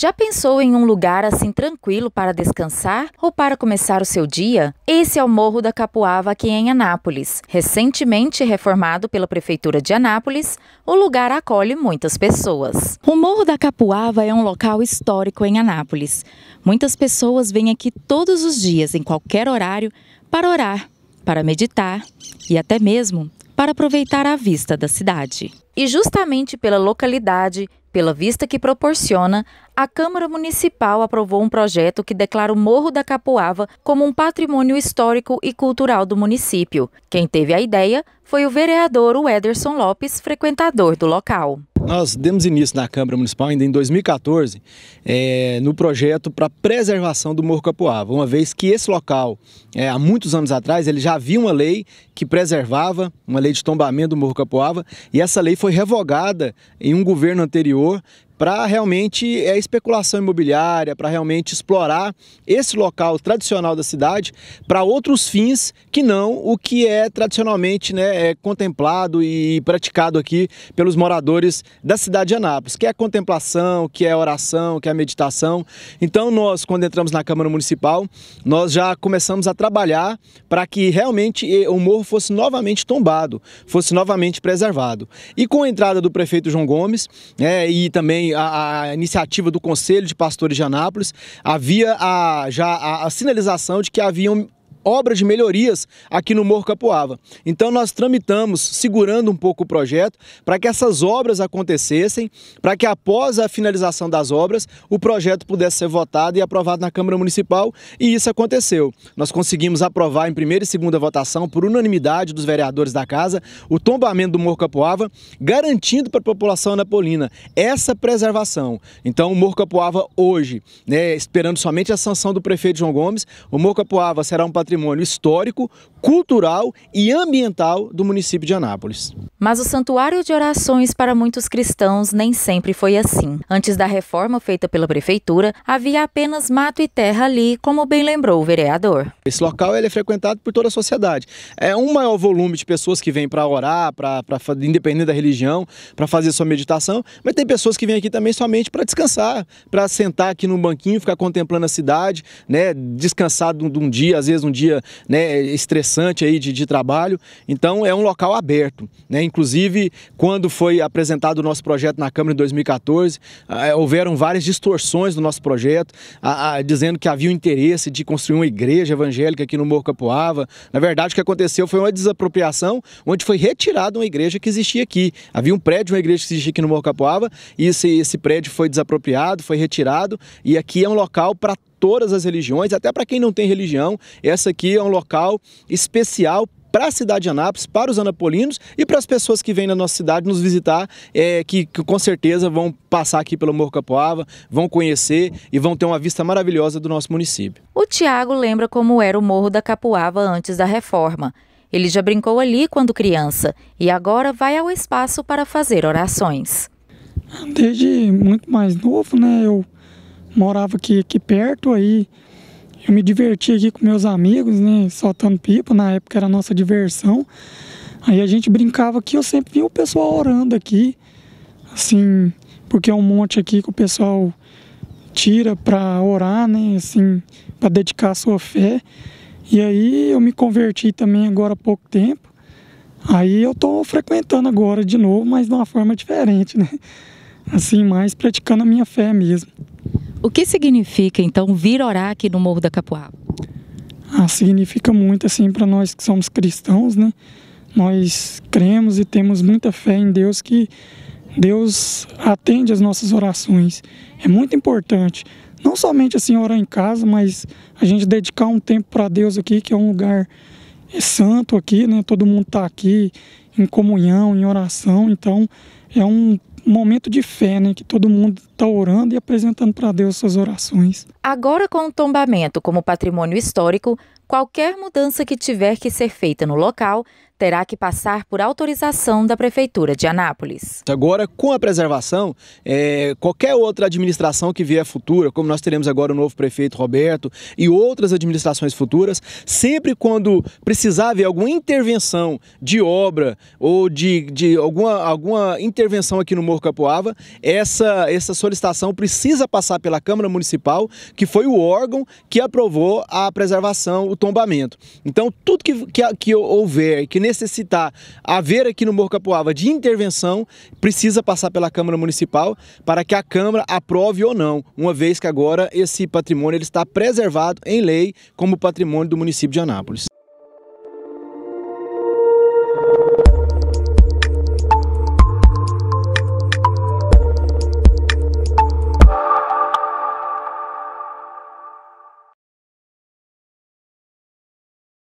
Já pensou em um lugar assim tranquilo para descansar ou para começar o seu dia? Esse é o Morro da Capuava aqui em Anápolis. Recentemente reformado pela prefeitura de Anápolis, o lugar acolhe muitas pessoas. O Morro da Capuava é um local histórico em Anápolis. Muitas pessoas vêm aqui todos os dias, em qualquer horário, para orar, para meditar e até mesmo para aproveitar a vista da cidade. E justamente pela localidade, pela vista que proporciona, a Câmara Municipal aprovou um projeto que declara o Morro da Capuava como um patrimônio histórico e cultural do município. Quem teve a ideia foi o vereador Ederson Lopes, frequentador do local. Nós demos início na Câmara Municipal ainda em 2014 é, no projeto para preservação do Morro Capoava, uma vez que esse local, é, há muitos anos atrás, ele já havia uma lei que preservava, uma lei de tombamento do Morro Capoava, e essa lei foi revogada em um governo anterior para realmente é, especulação imobiliária, para realmente explorar esse local tradicional da cidade para outros fins que não o que é tradicionalmente né, é contemplado e praticado aqui pelos moradores da cidade de Anápolis, que é contemplação, que é oração, que é meditação. Então nós, quando entramos na Câmara Municipal, nós já começamos a trabalhar para que realmente eh, o morro fosse novamente tombado, fosse novamente preservado. E com a entrada do prefeito João Gomes né, e também a, a, iniciativa do Conselho de Pastores de Anápolis, havia a, já a, a sinalização de que haviam obras de melhorias aqui no Morro Capuava. Então nós tramitamos, segurando um pouco o projeto, para que essas obras acontecessem, para que após a finalização das obras, o projeto pudesse ser votado e aprovado na Câmara Municipal, e isso aconteceu. Nós conseguimos aprovar em primeira e segunda votação, por unanimidade dos vereadores da Casa, o tombamento do Morro Capuava, garantindo para a população anapolina essa preservação. Então o Morro Capuava hoje, né, esperando somente a sanção do prefeito João Gomes, o Morro Capuava será um patrimônio histórico, cultural e ambiental do município de Anápolis. Mas o santuário de orações para muitos cristãos nem sempre foi assim. Antes da reforma feita pela prefeitura, havia apenas mato e terra ali, como bem lembrou o vereador. Esse local ele é frequentado por toda a sociedade. É um maior volume de pessoas que vêm para orar, para independente da religião, para fazer sua meditação, mas tem pessoas que vêm aqui também somente para descansar, para sentar aqui no banquinho, ficar contemplando a cidade, né, descansar de um dia, às vezes um dia dia né, estressante aí de, de, trabalho. Então é um local aberto. Né? Inclusive, quando foi apresentado o nosso projeto na Câmara em 2014, ah, é, houveram várias distorções do nosso projeto, ah, ah, dizendo que havia o interesse de construir uma igreja evangélica aqui no Morro Capuava. Na verdade, o que aconteceu foi uma desapropriação, onde foi retirada uma igreja que existia aqui. Havia um prédio, uma igreja que existia aqui no Morro Capuava, e esse, esse prédio foi desapropriado, foi retirado, e aqui é um local para todas as religiões, até para quem não tem religião, essa aqui é um local especial para a cidade de Anápolis, para os anapolinos e para as pessoas que vêm na nossa cidade nos visitar, é, que, que, com certeza vão passar aqui pelo Morro Capoava, vão conhecer e vão ter uma vista maravilhosa do nosso município. O Tiago lembra como era o Morro da Capoava antes da reforma. Ele já brincou ali quando criança e agora vai ao espaço para fazer orações. Desde muito mais novo, né, eu morava aqui, aqui perto, aí eu me divertia aqui com meus amigos, né? Soltando pipa, na época era a nossa diversão. Aí a gente brincava aqui, eu sempre via o pessoal orando aqui, assim, porque é um monte aqui que o pessoal tira para orar, né? Assim, para dedicar a sua fé. E aí eu me converti também agora há pouco tempo. Aí eu tô frequentando agora de novo, mas de uma forma diferente, né? Assim, mais praticando a minha fé mesmo. O que significa, então, vir orar aqui no Morro da Capuaba? Ah, significa muito, assim, para nós que somos cristãos, né? Nós cremos e temos muita fé em Deus que Deus atende as nossas orações. É muito importante. Não somente assim orar em casa, mas a gente dedicar um tempo para Deus aqui, que é um lugar é, santo aqui, né? Todo mundo está aqui em comunhão, em oração. Então é um momento de fé, né? Que todo mundo está orando e apresentando para Deus suas orações. Agora, com o tombamento como patrimônio histórico, qualquer mudança que tiver que ser feita no local terá que passar por autorização da Prefeitura de Anápolis. Agora, com a preservação, é, qualquer outra administração que vier futura, como nós teremos agora o novo prefeito Roberto e outras administrações futuras, sempre quando precisar haver alguma intervenção de obra ou de, de alguma, alguma intervenção aqui no Morro Capoava, essa, essa solicitação precisa passar pela Câmara Municipal, que foi o órgão que aprovou a preservação, o tombamento. Então, tudo que, que, que houver, que necessitar haver aqui no Morro Capuava de intervenção, precisa passar pela Câmara Municipal para que a Câmara aprove ou não, uma vez que agora esse patrimônio ele está preservado em lei como patrimônio do município de Anápolis.